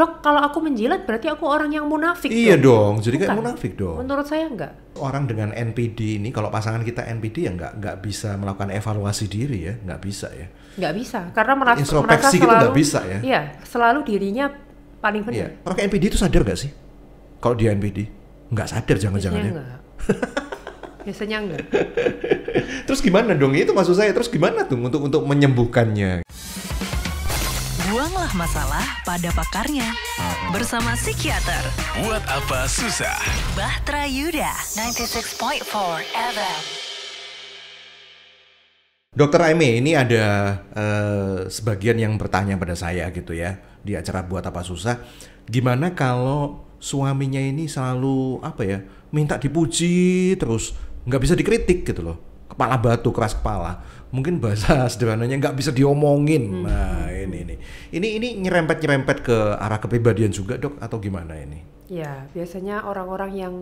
Dok, kalau aku menjilat berarti aku orang yang munafik. Iya dong, dong jadi kayak munafik dong. Menurut saya enggak. Orang dengan NPD ini kalau pasangan kita NPD ya enggak enggak bisa melakukan evaluasi diri ya, enggak bisa ya. Enggak bisa karena merasa introspeksi merasa gitu selalu, itu enggak bisa ya. Iya, selalu dirinya paling benar. Iya. Orang kayak NPD itu sadar enggak sih? Kalau dia NPD? Enggak sadar jangan-jangan ya. Enggak. Biasanya enggak. terus gimana dong? Itu maksud saya, terus gimana tuh untuk untuk menyembuhkannya? Buanglah masalah pada pakarnya. Bersama psikiater. Buat apa susah? Bahtera Yuda, 96.4 FM. Dokter Aime, ini ada uh, sebagian yang bertanya pada saya gitu ya di acara buat apa susah. Gimana kalau suaminya ini selalu apa ya minta dipuji terus nggak bisa dikritik gitu loh, kepala batu keras kepala mungkin bahasa sederhananya nggak bisa diomongin. Hmm. Nah ini ini ini ini nyerempet nyerempet ke arah kepribadian juga dok atau gimana ini? Ya biasanya orang-orang yang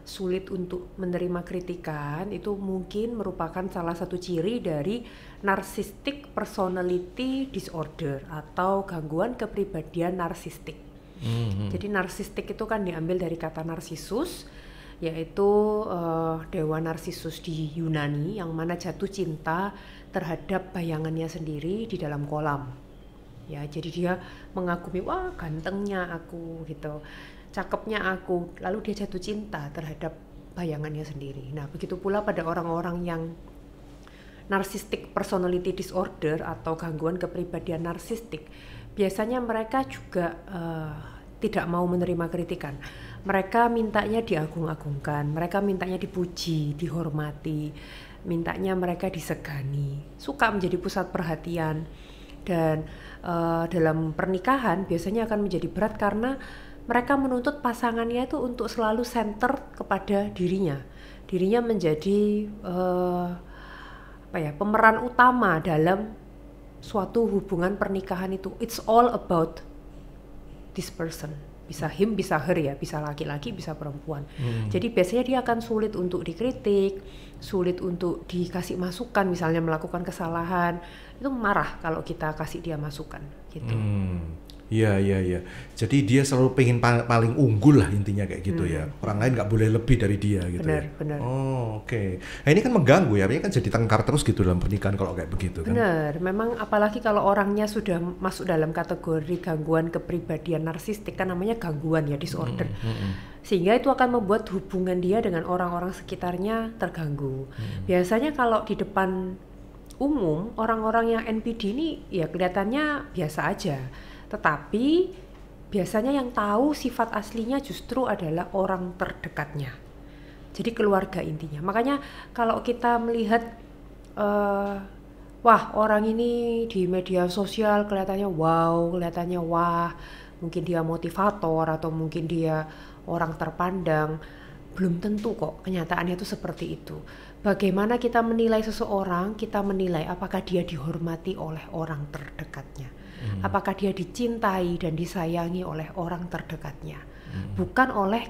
sulit untuk menerima kritikan itu mungkin merupakan salah satu ciri dari narcissistic personality disorder atau gangguan kepribadian narsistik. Hmm, -hmm. Jadi narsistik itu kan diambil dari kata narsisus yaitu uh, dewa Narsisus di Yunani yang mana jatuh cinta terhadap bayangannya sendiri di dalam kolam. Ya, jadi dia mengagumi wah gantengnya aku gitu, cakepnya aku. Lalu dia jatuh cinta terhadap bayangannya sendiri. Nah, begitu pula pada orang-orang yang narcissistic personality disorder atau gangguan kepribadian narsistik, biasanya mereka juga uh, tidak mau menerima kritikan mereka mintanya diagung-agungkan, mereka mintanya dipuji, dihormati, mintanya mereka disegani, suka menjadi pusat perhatian. Dan uh, dalam pernikahan biasanya akan menjadi berat karena mereka menuntut pasangannya itu untuk selalu center kepada dirinya. Dirinya menjadi uh, apa ya, pemeran utama dalam suatu hubungan pernikahan itu. It's all about this person bisa him bisa her ya bisa laki-laki bisa perempuan hmm. jadi biasanya dia akan sulit untuk dikritik sulit untuk dikasih masukan misalnya melakukan kesalahan itu marah kalau kita kasih dia masukan gitu hmm. Iya gitu. iya iya. Jadi dia selalu pengen paling, paling unggul lah intinya kayak gitu ya. hmm. ya. Orang lain nggak boleh lebih dari dia gitu. Ya. Benar ya. benar. Oh oke. Okay. Nah ini kan mengganggu ya. Ini kan jadi tengkar terus gitu dalam pernikahan kalau kayak begitu kan. Benar. Memang apalagi kalau orangnya sudah masuk dalam kategori gangguan kepribadian narsistik kan namanya gangguan ya disorder. Hmm, hmm, hmm. Sehingga itu akan membuat hubungan dia dengan orang-orang sekitarnya terganggu. Hmm. Biasanya kalau di depan umum orang-orang yang NPD ini ya kelihatannya biasa aja tetapi biasanya yang tahu sifat aslinya justru adalah orang terdekatnya. Jadi keluarga intinya. Makanya kalau kita melihat uh, wah orang ini di media sosial kelihatannya wow, kelihatannya wah, mungkin dia motivator atau mungkin dia orang terpandang, belum tentu kok kenyataannya itu seperti itu bagaimana kita menilai seseorang, kita menilai apakah dia dihormati oleh orang terdekatnya, hmm. apakah dia dicintai dan disayangi oleh orang terdekatnya, hmm. bukan oleh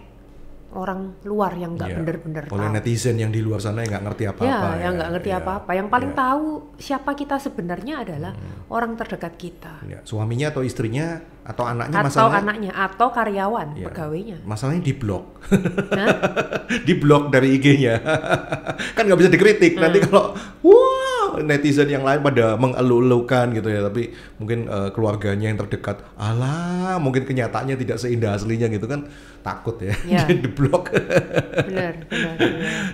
orang luar yang nggak yeah. bener-bener oleh netizen yang di luar sana yang nggak ngerti apa-apa yeah, ya, yang nggak ngerti iya. apa-apa yang paling yeah. tahu siapa kita sebenarnya adalah hmm. orang terdekat kita yeah. suaminya atau istrinya atau anaknya atau Atau anaknya atau karyawan yeah. pegawainya masalahnya di blok nah? di blok dari IG-nya kan nggak bisa dikritik hmm. nanti kalau wuh netizen yang lain pada mengeluh-elukan gitu ya tapi mungkin uh, keluarganya yang terdekat alah mungkin kenyataannya tidak seindah aslinya gitu kan takut ya, ya. di blok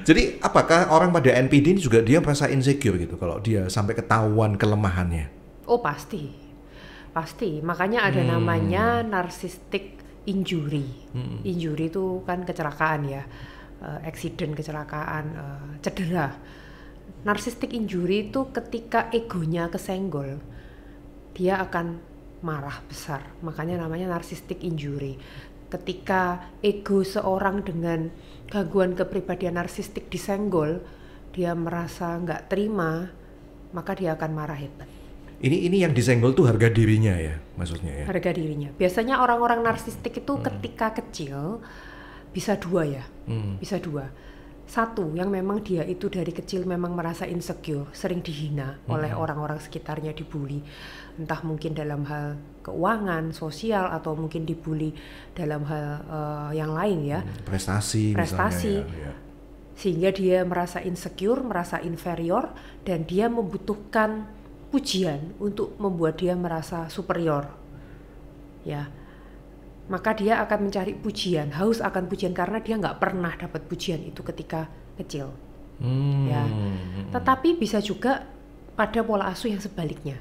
jadi apakah orang pada NPD ini juga dia merasa insecure gitu kalau dia sampai ketahuan kelemahannya oh pasti pasti makanya ada hmm. namanya narsistik injury hmm. injury itu kan kecelakaan ya uh, accident kecelakaan uh, cedera Narsistik injury itu ketika egonya kesenggol, dia akan marah besar. Makanya namanya narsistik injury. Ketika ego seorang dengan gangguan kepribadian narsistik disenggol, dia merasa nggak terima, maka dia akan marah hebat. Ini ini yang disenggol tuh harga dirinya ya, maksudnya ya. Harga dirinya. Biasanya orang-orang narsistik itu hmm. ketika kecil bisa dua ya, hmm. bisa dua satu yang memang dia itu dari kecil memang merasa insecure, sering dihina hmm. oleh orang-orang sekitarnya, dibully, entah mungkin dalam hal keuangan, sosial atau mungkin dibully dalam hal uh, yang lain ya. Hmm, prestasi, prestasi. Misalnya, ya, ya. Sehingga dia merasa insecure, merasa inferior, dan dia membutuhkan pujian untuk membuat dia merasa superior. Ya maka dia akan mencari pujian, haus akan pujian karena dia nggak pernah dapat pujian itu ketika kecil. Hmm. Ya. Tetapi bisa juga pada pola asuh yang sebaliknya.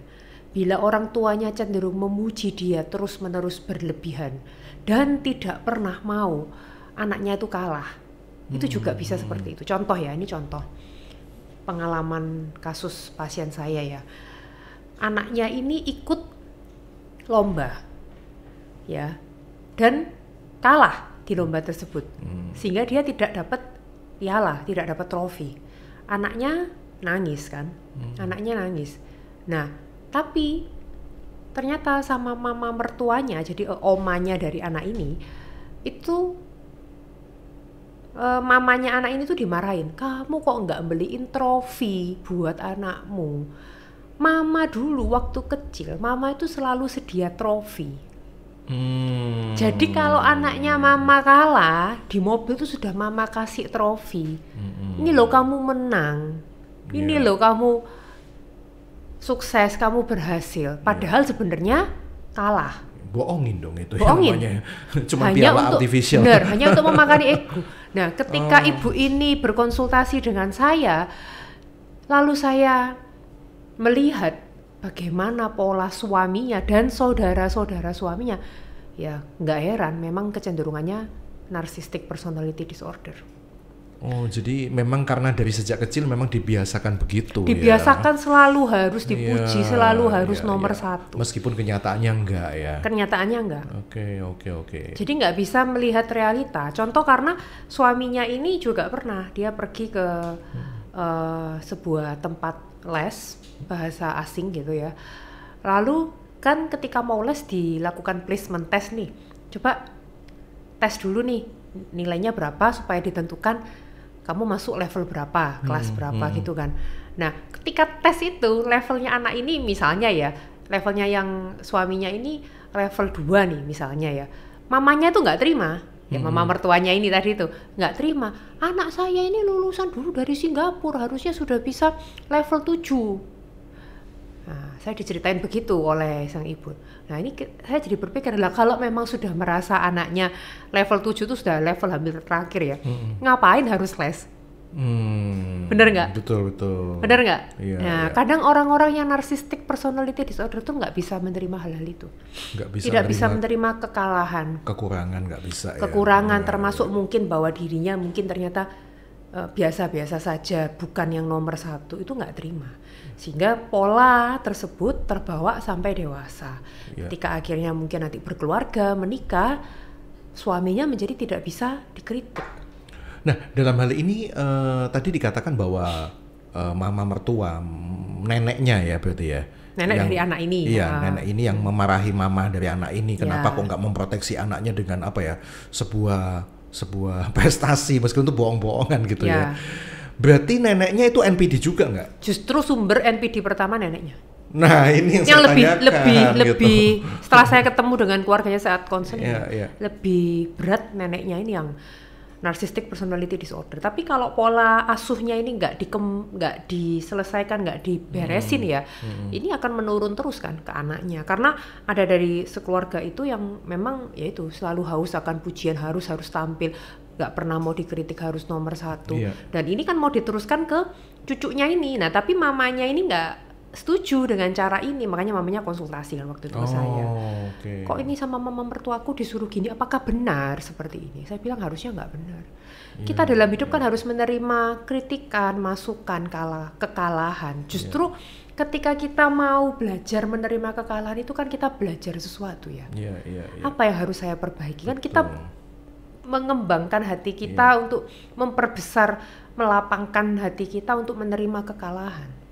Bila orang tuanya cenderung memuji dia terus-menerus berlebihan dan tidak pernah mau anaknya itu kalah. Itu juga hmm. bisa seperti itu. Contoh ya, ini contoh pengalaman kasus pasien saya ya. Anaknya ini ikut lomba. Ya, dan kalah di lomba tersebut hmm. sehingga dia tidak dapat piala tidak dapat trofi anaknya nangis kan hmm. anaknya nangis nah tapi ternyata sama mama mertuanya jadi eh, omanya dari anak ini itu e, mamanya anak ini tuh dimarahin kamu kok nggak beliin trofi buat anakmu mama dulu waktu kecil mama itu selalu sedia trofi Hmm. Jadi kalau anaknya mama kalah di mobil itu sudah mama kasih trofi. Hmm. Ini loh kamu menang. Yeah. Ini iya. loh kamu sukses, kamu berhasil. Iya. Padahal yeah. sebenarnya kalah. Boongin dong itu Boongin. ya namanya. Cuma hanya untuk, artificial. Benar, hanya untuk memakani ego. Nah, ketika oh. ibu ini berkonsultasi dengan saya, lalu saya melihat bagaimana pola suaminya dan saudara-saudara suaminya, ya nggak heran memang kecenderungannya narcissistic personality disorder. Oh, jadi memang karena dari sejak kecil memang dibiasakan begitu. Ya? Dibiasakan ya? selalu harus iya, dipuji, ya, selalu harus ya, nomor ya. satu. Meskipun kenyataannya enggak ya. Kenyataannya enggak. Oke, oke, oke. Jadi nggak bisa melihat realita. Contoh karena suaminya ini juga pernah dia pergi ke hmm. uh, sebuah tempat les bahasa asing gitu ya. Lalu kan ketika mau les dilakukan placement test nih. Coba tes dulu nih nilainya berapa supaya ditentukan kamu masuk level berapa, kelas hmm, berapa hmm. gitu kan. Nah, ketika tes itu levelnya anak ini misalnya ya, levelnya yang suaminya ini level 2 nih misalnya ya. Mamanya tuh nggak terima ya mama mertuanya ini tadi itu nggak terima anak saya ini lulusan dulu dari Singapura harusnya sudah bisa level 7 nah, saya diceritain begitu oleh sang ibu nah ini saya jadi berpikir lah kalau memang sudah merasa anaknya level 7 itu sudah level hampir terakhir ya hmm. ngapain harus les Hmm, Bener nggak? Betul betul. Bener nggak? Iya, nah, iya. kadang orang-orang yang narsistik personality disorder tuh nggak bisa menerima hal-hal itu. Nggak bisa. Tidak bisa menerima kekalahan. Kekurangan nggak bisa. Ya. Kekurangan ya. termasuk iya. mungkin bahwa dirinya mungkin ternyata e, biasa-biasa uh, saja, bukan yang nomor satu itu nggak terima. Sehingga pola tersebut terbawa sampai dewasa. Ya. Ketika akhirnya mungkin nanti berkeluarga, menikah, suaminya menjadi tidak bisa dikritik Nah, dalam hal ini uh, tadi dikatakan bahwa uh, mama mertua neneknya ya berarti ya. Nenek yang, dari anak ini. Iya, ah. nenek ini yang memarahi mama dari anak ini. Iya. Kenapa yeah. kok nggak memproteksi anaknya dengan apa ya? Sebuah sebuah prestasi meskipun itu bohong-bohongan gitu yeah. ya. Iya. Berarti neneknya itu NPD juga nggak? Justru sumber NPD pertama neneknya. Nah ini yang, yang lebih tanyakan, lebih gitu. lebih setelah saya ketemu dengan keluarganya saat konser yeah, yeah. lebih berat neneknya ini yang narcissistic personality disorder. Tapi kalau pola asuhnya ini nggak dikem nggak diselesaikan, nggak diberesin hmm. ya, hmm. ini akan menurun terus kan ke anaknya. Karena ada dari sekeluarga itu yang memang yaitu selalu haus akan pujian, harus harus tampil, nggak pernah mau dikritik harus nomor satu. Yeah. Dan ini kan mau diteruskan ke cucunya ini. Nah tapi mamanya ini nggak setuju dengan cara ini makanya mamanya konsultasi kan waktu itu oh, saya okay. kok ini sama mama mertuaku disuruh gini apakah benar seperti ini saya bilang harusnya nggak benar yeah, kita iya, dalam hidup yeah. kan harus menerima kritikan masukan kalah kekalahan justru yeah. ketika kita mau belajar menerima kekalahan itu kan kita belajar sesuatu ya yeah, yeah, yeah. apa yang harus saya perbaiki Betul. kan kita mengembangkan hati kita yeah. untuk memperbesar melapangkan hati kita untuk menerima kekalahan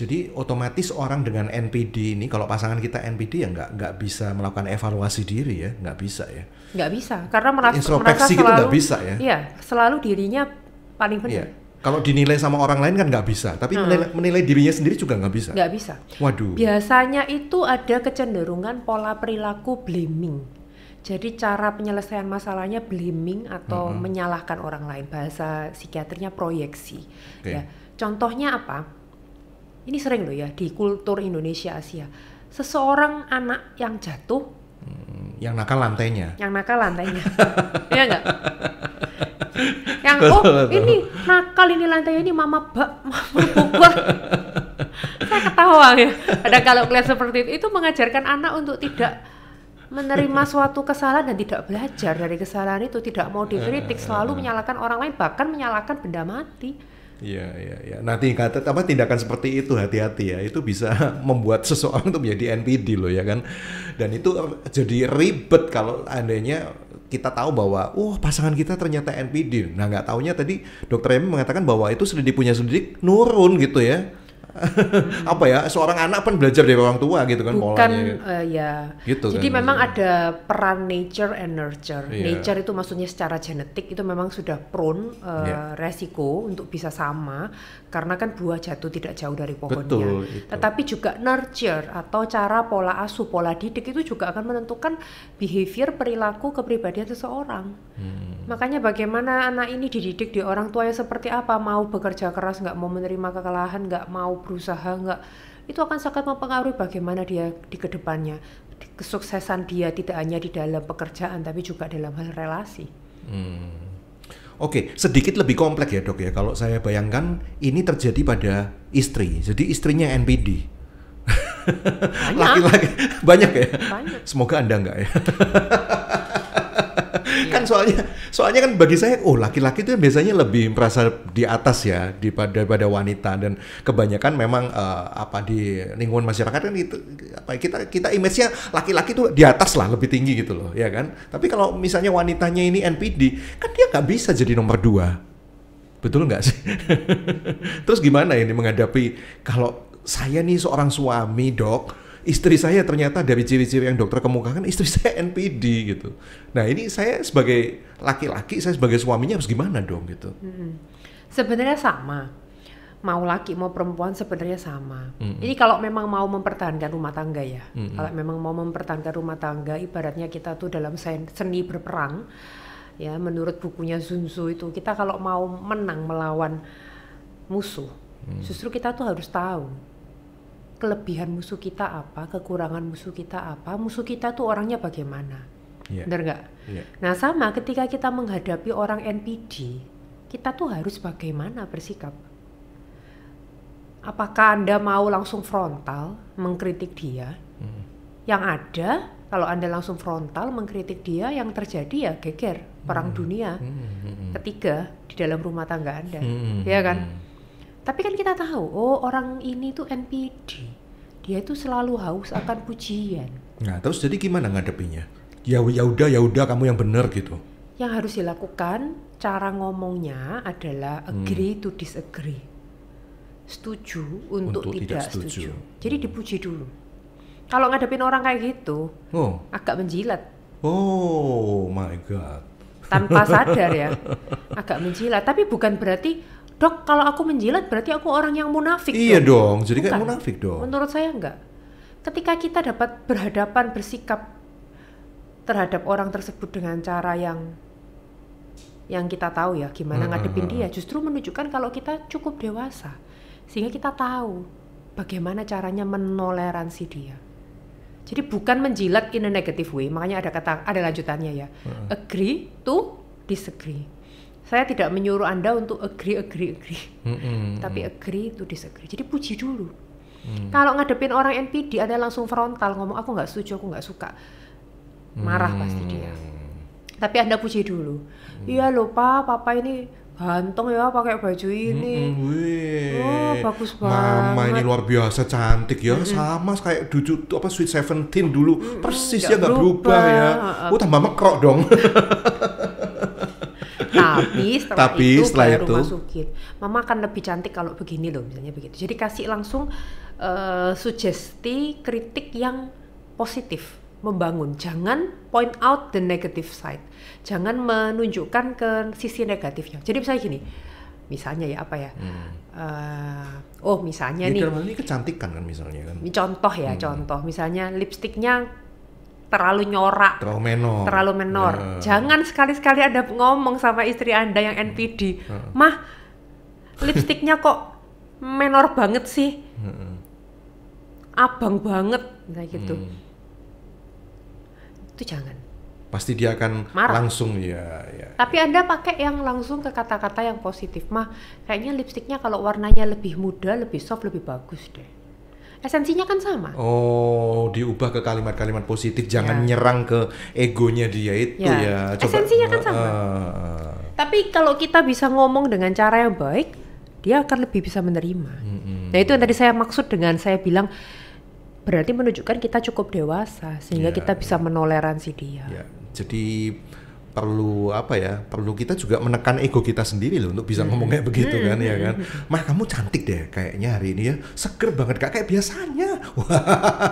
jadi otomatis orang dengan NPD ini, kalau pasangan kita NPD ya nggak nggak bisa melakukan evaluasi diri ya, nggak bisa ya. Nggak bisa, karena merasa, introspeksi merasa nggak bisa ya. Iya, selalu dirinya paling benar. Iya. Kalau dinilai sama orang lain kan nggak bisa, tapi hmm. menilai, menilai dirinya sendiri juga nggak bisa. Nggak bisa. Waduh. Biasanya itu ada kecenderungan pola perilaku blaming. Jadi cara penyelesaian masalahnya blaming atau -hmm. menyalahkan orang lain. Bahasa psikiaternya proyeksi. Okay. Ya. Contohnya apa? ini sering loh ya di kultur Indonesia Asia seseorang anak yang jatuh hmm, yang nakal lantainya yang nakal lantainya ya enggak yang oh ini nakal ini lantainya ini mama bak mama buka saya ketawa ya ada kalau kalian seperti itu itu mengajarkan anak untuk tidak menerima suatu kesalahan dan tidak belajar dari kesalahan itu tidak mau dikritik eh, selalu eh, eh. menyalahkan orang lain bahkan menyalahkan benda mati Iya, iya, iya. Nah, tingkat apa tindakan seperti itu hati-hati ya. Itu bisa membuat seseorang untuk menjadi NPD loh ya kan. Dan itu jadi ribet kalau andainya kita tahu bahwa oh pasangan kita ternyata NPD. Nah, nggak taunya tadi dokter Emi mengatakan bahwa itu sudah dipunya sendiri nurun gitu ya. apa ya seorang anak pun belajar dari orang tua gitu kan bukan polanya. Uh, ya gitu jadi kan, memang maksudnya. ada peran nature and nurture yeah. nature itu maksudnya secara genetik itu memang sudah prone uh, eh, yeah. resiko untuk bisa sama karena kan buah jatuh tidak jauh dari pohonnya Betul, tetapi juga nurture atau cara pola asuh pola didik itu juga akan menentukan behavior perilaku kepribadian seseorang Hmm. Makanya bagaimana anak ini dididik di orang tuanya seperti apa, mau bekerja keras, nggak mau menerima kekalahan, nggak mau berusaha, nggak itu akan sangat mempengaruhi bagaimana dia di kedepannya, kesuksesan dia tidak hanya di dalam pekerjaan tapi juga dalam hal relasi. Hmm. Oke, okay, sedikit lebih kompleks ya dok ya. Kalau saya bayangkan ini terjadi pada istri, jadi istrinya NPD. Laki-laki banyak. banyak ya. Banyak. Semoga anda enggak ya. Iya. kan soalnya soalnya kan bagi saya oh laki-laki itu biasanya lebih merasa di atas ya daripada wanita dan kebanyakan memang uh, apa di lingkungan masyarakat kan itu apa ya, kita kita image-nya laki-laki itu di atas lah lebih tinggi gitu loh ya kan tapi kalau misalnya wanitanya ini NPD kan dia nggak bisa jadi nomor dua betul nggak sih terus gimana ini menghadapi kalau saya nih seorang suami dok istri saya ternyata dari ciri-ciri yang dokter kemukakan istri saya NPD gitu. Nah ini saya sebagai laki-laki, saya sebagai suaminya harus gimana dong gitu? Hmm. Sebenarnya sama, mau laki mau perempuan sebenarnya sama. Mm-hmm. Ini kalau memang mau mempertahankan rumah tangga ya, hmm kalau memang mau mempertahankan rumah tangga, ibaratnya kita tuh dalam seni berperang, ya menurut bukunya Sun Tzu itu kita kalau mau menang melawan musuh, mm. justru kita tuh harus tahu kelebihan musuh kita apa, kekurangan musuh kita apa, musuh kita tuh orangnya bagaimana. Yeah. Benar nggak? Yeah. Nah sama ketika kita menghadapi orang NPD, kita tuh harus bagaimana bersikap. Apakah Anda mau langsung frontal mengkritik dia? Mm. Yang ada kalau Anda langsung frontal mengkritik dia, yang terjadi ya geger, perang mm. dunia. Mm. Ketiga di dalam rumah tangga Anda. Mm. Ya kan? Mm tapi kan kita tahu oh orang ini tuh NPD dia itu selalu haus akan pujian nah terus jadi gimana ngadepinya ya ya udah ya udah kamu yang benar gitu yang harus dilakukan cara ngomongnya adalah hmm. agree hmm. to disagree setuju untuk, untuk tidak, tidak setuju. setuju jadi dipuji dulu kalau ngadepin orang kayak gitu oh. agak menjilat oh my god tanpa sadar ya agak menjilat tapi bukan berarti dok kalau aku menjilat berarti aku orang yang munafik. Iya dong, dong jadi kayak munafik dong. Menurut saya enggak. Ketika kita dapat berhadapan bersikap terhadap orang tersebut dengan cara yang yang kita tahu ya gimana hmm, ngadepin hmm, dia hmm. justru menunjukkan kalau kita cukup dewasa sehingga kita tahu bagaimana caranya menoleransi dia. Jadi bukan menjilat in a negative way, makanya ada kata ada lanjutannya ya. Hmm. Agree to disagree saya tidak menyuruh anda untuk agree agree agree mm -hmm. tapi agree itu disagree jadi puji dulu mm. kalau ngadepin orang NPD anda langsung frontal ngomong aku nggak setuju aku nggak suka marah mm. pasti dia mm. tapi anda puji dulu mm. iya mm. lupa papa ini ganteng ya pakai baju ini. Mm hmm wih. Oh, bagus banget. Mama ini luar biasa cantik ya. Mm hmm Sama kayak duju apa Sweet Seventeen dulu. Mm hmm Persis gak ya nggak berubah. ya. Oh, tambah mekrok dong. tapi setelah tapi itu setelah baru itu, masukin mama akan lebih cantik kalau begini loh misalnya begitu jadi kasih langsung uh, sugesti kritik yang positif membangun jangan point out the negative side jangan menunjukkan ke sisi negatifnya jadi misalnya gini misalnya ya apa ya hmm. uh, oh misalnya ya, nih ini kecantikan kan misalnya kan contoh ya hmm. contoh misalnya lipstiknya terlalu nyorak, terlalu menor, terlalu menor. Uh. Jangan sekali-sekali ada ngomong sama istri anda yang NPD, uh. mah lipstiknya kok menor banget sih, uh. abang banget, nah gitu. Hmm. Itu jangan. Pasti dia akan Marah. langsung ya, ya. Tapi ya. anda pakai yang langsung ke kata-kata yang positif, mah kayaknya lipstiknya kalau warnanya lebih muda, lebih soft, lebih bagus deh esensinya kan sama. Oh, diubah ke kalimat-kalimat positif, jangan ya. nyerang ke egonya dia itu ya. ya. Coba, esensinya kan eh, sama. Uh, Tapi kalau kita bisa ngomong dengan cara yang baik, dia akan lebih bisa menerima. Mm -hmm. Nah itu yang tadi saya maksud dengan saya bilang berarti menunjukkan kita cukup dewasa sehingga yeah. kita bisa menoleransi dia. Yeah. Jadi perlu apa ya perlu kita juga menekan ego kita sendiri loh untuk bisa ngomong kayak begitu hmm. kan ya kan hmm. mah kamu cantik deh kayaknya hari ini ya seger banget kak kayak biasanya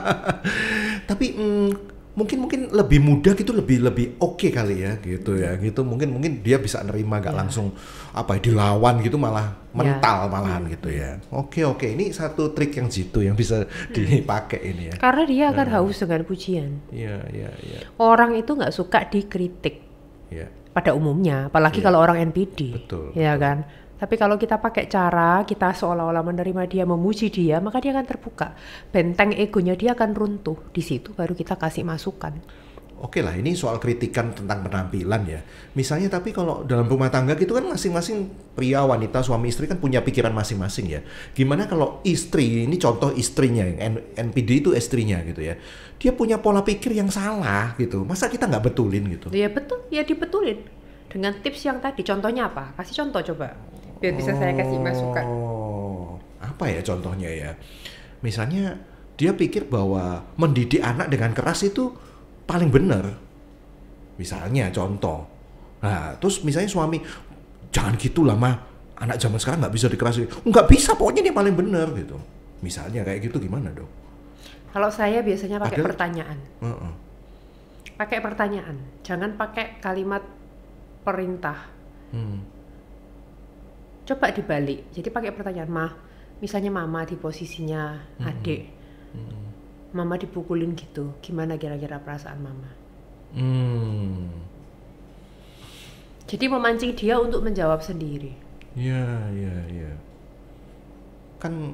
tapi mm, mungkin mungkin lebih mudah gitu lebih lebih oke okay kali ya gitu ya gitu mungkin mungkin dia bisa nerima gak yeah. langsung apa ya dilawan gitu malah ya. mental yeah. malahan hmm. gitu ya oke okay, oke okay. ini satu trik yang jitu yang bisa dipakai ini ya karena dia akan nah. haus dengan pujian iya yeah, iya orang itu nggak suka dikritik yeah. pada umumnya, apalagi yeah. kalau orang NPD, betul, ya betul. kan. Tapi kalau kita pakai cara kita seolah-olah menerima dia, memuji dia, maka dia akan terbuka. Benteng egonya dia akan runtuh. Di situ baru kita kasih masukan. Oke lah, ini soal kritikan tentang penampilan ya. Misalnya tapi kalau dalam rumah tangga gitu kan masing-masing pria, wanita, suami istri kan punya pikiran masing-masing ya. Gimana kalau istri, ini contoh istrinya, NPD itu istrinya gitu ya. Dia punya pola pikir yang salah gitu. Masa kita nggak betulin gitu? Ya betul, ya dibetulin. Dengan tips yang tadi, contohnya apa? Kasih contoh coba. Biar bisa oh, saya kasih oh, masukan. Apa ya contohnya ya? Misalnya dia pikir bahwa mendidik anak dengan keras itu paling benar. Misalnya contoh. Nah, terus misalnya suami, jangan gitulah mah, anak zaman sekarang nggak bisa dikerasi. Nggak bisa, pokoknya dia paling benar gitu. Misalnya kayak gitu gimana dong? Kalau saya biasanya pakai Ada? pertanyaan. Uh -uh. Pakai pertanyaan, jangan pakai kalimat perintah. Hmm. Coba dibalik, jadi pakai pertanyaan mah. Misalnya mama di posisinya hmm. adik, mama dipukulin gitu gimana kira-kira perasaan mama hmm. jadi memancing dia untuk menjawab sendiri ya ya ya kan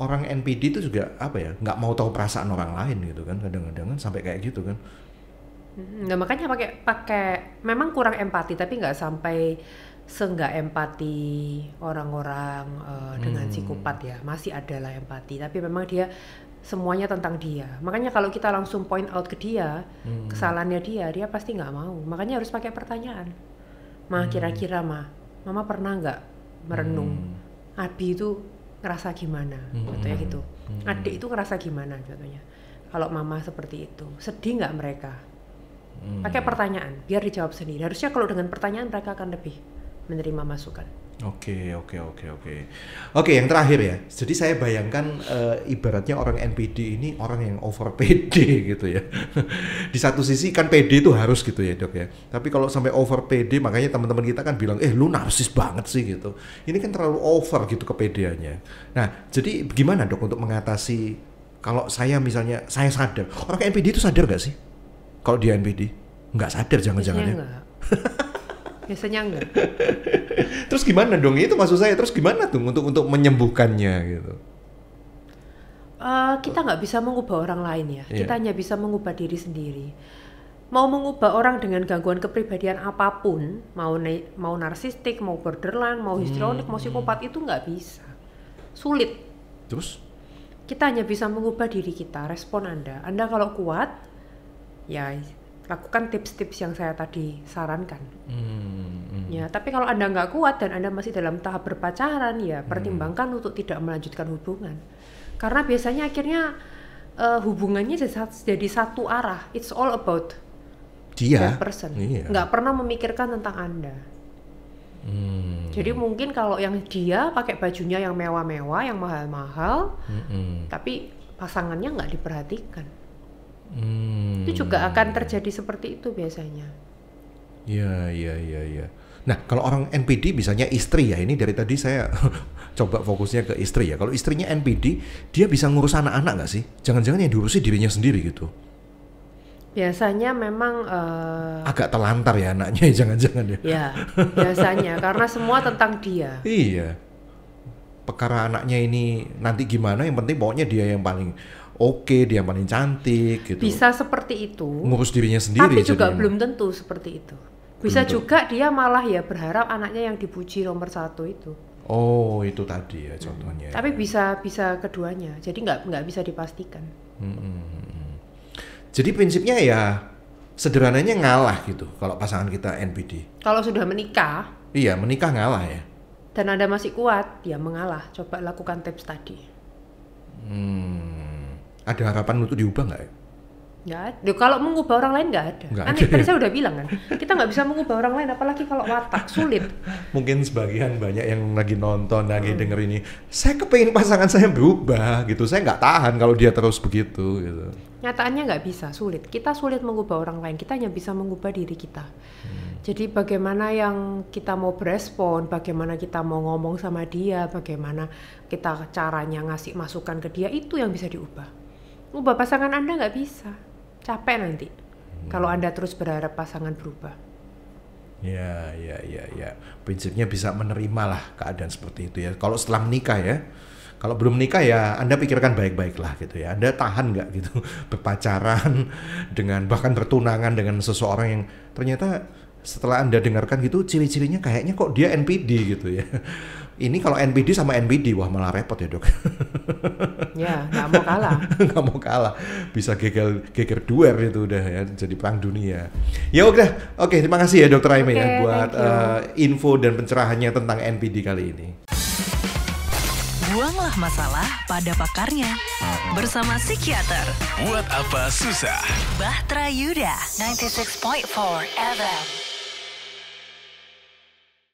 orang NPD itu juga apa ya nggak mau tahu perasaan orang lain gitu kan kadang-kadang kan sampai kayak gitu kan nah makanya pakai pakai memang kurang empati tapi nggak sampai seenggak empati orang-orang uh, dengan hmm. psikopat ya masih ada lah empati tapi memang dia semuanya tentang dia. Makanya kalau kita langsung point out ke dia hmm. kesalahannya dia, dia pasti nggak mau. Makanya harus pakai pertanyaan. Ma hmm. kira-kira hmm. ma, mama pernah nggak merenung? Hmm. Abi itu ngerasa gimana? Hmm. hmm. gitu. Hmm. Adik itu ngerasa gimana? Contohnya. Kalau mama seperti itu, sedih nggak mereka? Hmm. Pakai pertanyaan, biar dijawab sendiri. Harusnya kalau dengan pertanyaan mereka akan lebih menerima masukan. Oke, okay, oke, okay, oke, okay, oke. Okay. Oke, okay, yang terakhir ya. Jadi saya bayangkan uh, ibaratnya orang NPD ini orang yang over PD gitu ya. Di satu sisi kan PD itu harus gitu ya, Dok ya. Tapi kalau sampai over PD makanya teman-teman kita kan bilang, "Eh, lu narsis banget sih" gitu. Ini kan terlalu over gitu kepedeannya. Nah, jadi gimana, Dok, untuk mengatasi kalau saya misalnya saya sadar, orang NPD itu sadar gak sih? Kalau dia NPD? Nggak sadar jangan-jangan ya. biasanya enggak terus gimana dong itu maksud saya terus gimana tuh untuk untuk menyembuhkannya gitu uh, kita nggak bisa mengubah orang lain ya yeah. kita hanya bisa mengubah diri sendiri mau mengubah orang dengan gangguan kepribadian apapun mau mau narsistik mau borderline mau histrionik hmm. mau psikopat itu nggak bisa sulit terus kita hanya bisa mengubah diri kita respon anda anda kalau kuat ya lakukan tips-tips yang saya tadi sarankan. Hmm, hmm, Ya, tapi kalau anda nggak kuat dan anda masih dalam tahap berpacaran, ya hmm. pertimbangkan hmm. untuk tidak melanjutkan hubungan, karena biasanya akhirnya uh, hubungannya jadi satu arah. It's all about dia, person, iya. nggak pernah memikirkan tentang anda. Hmm. Jadi mungkin kalau yang dia pakai bajunya yang mewah-mewah, yang mahal-mahal, hmm, tapi pasangannya nggak diperhatikan. Hmm. Itu juga akan terjadi seperti itu biasanya. Iya, iya, iya, iya. Nah, kalau orang NPD misalnya istri ya, ini dari tadi saya coba fokusnya ke istri ya. Kalau istrinya NPD, dia bisa ngurus anak-anak nggak sih? Jangan-jangan yang diurusi dirinya sendiri gitu. Biasanya memang uh, agak telantar ya anaknya, jangan-jangan ya. Iya, biasanya karena semua tentang dia. Iya. Perkara anaknya ini nanti gimana? Yang penting pokoknya dia yang paling oke okay, dia yang paling cantik gitu bisa seperti itu ngurus dirinya sendiri tapi juga jadinya. belum tentu seperti itu bisa belum juga tentu. dia malah ya berharap anaknya yang dipuji nomor satu itu oh itu tadi ya contohnya hmm. tapi bisa bisa keduanya jadi nggak nggak bisa dipastikan hmm, hmm, hmm, hmm. jadi prinsipnya ya sederhananya ngalah gitu kalau pasangan kita NPD kalau sudah menikah iya menikah ngalah ya dan anda masih kuat ya mengalah coba lakukan tips tadi hmm ada harapan untuk diubah nggak ya? Nggak Kalau mengubah orang lain nggak ada. Nggak kan ada. tadi ya? saya udah bilang kan, kita nggak bisa mengubah orang lain, apalagi kalau watak sulit. Mungkin sebagian banyak yang lagi nonton, lagi hmm. denger ini, saya kepengen pasangan saya berubah gitu, saya nggak tahan kalau dia terus begitu gitu. Nyataannya nggak bisa, sulit. Kita sulit mengubah orang lain, kita hanya bisa mengubah diri kita. Hmm. Jadi bagaimana yang kita mau berespon, bagaimana kita mau ngomong sama dia, bagaimana kita caranya ngasih masukan ke dia itu yang bisa diubah ubah oh, pasangan anda nggak bisa capek nanti hmm. kalau anda terus berharap pasangan berubah ya ya ya ya prinsipnya bisa menerima lah keadaan seperti itu ya kalau setelah menikah ya kalau belum menikah ya Anda pikirkan baik-baik lah gitu ya. Anda tahan nggak gitu berpacaran dengan bahkan bertunangan dengan seseorang yang ternyata setelah Anda dengarkan gitu ciri-cirinya kayaknya kok dia NPD gitu ya. Ini kalau NBD sama NBD wah malah repot ya dok. ya nggak mau kalah. Nggak mau kalah, bisa geger geger duer itu udah ya jadi perang dunia. Ya udah, oke okay, terima kasih ya dokter Aime okay, ya buat uh, info dan pencerahannya tentang NBD kali ini. Buanglah masalah pada pakarnya bersama psikiater. Buat apa susah? Bahtera Yuda 96.4 FM.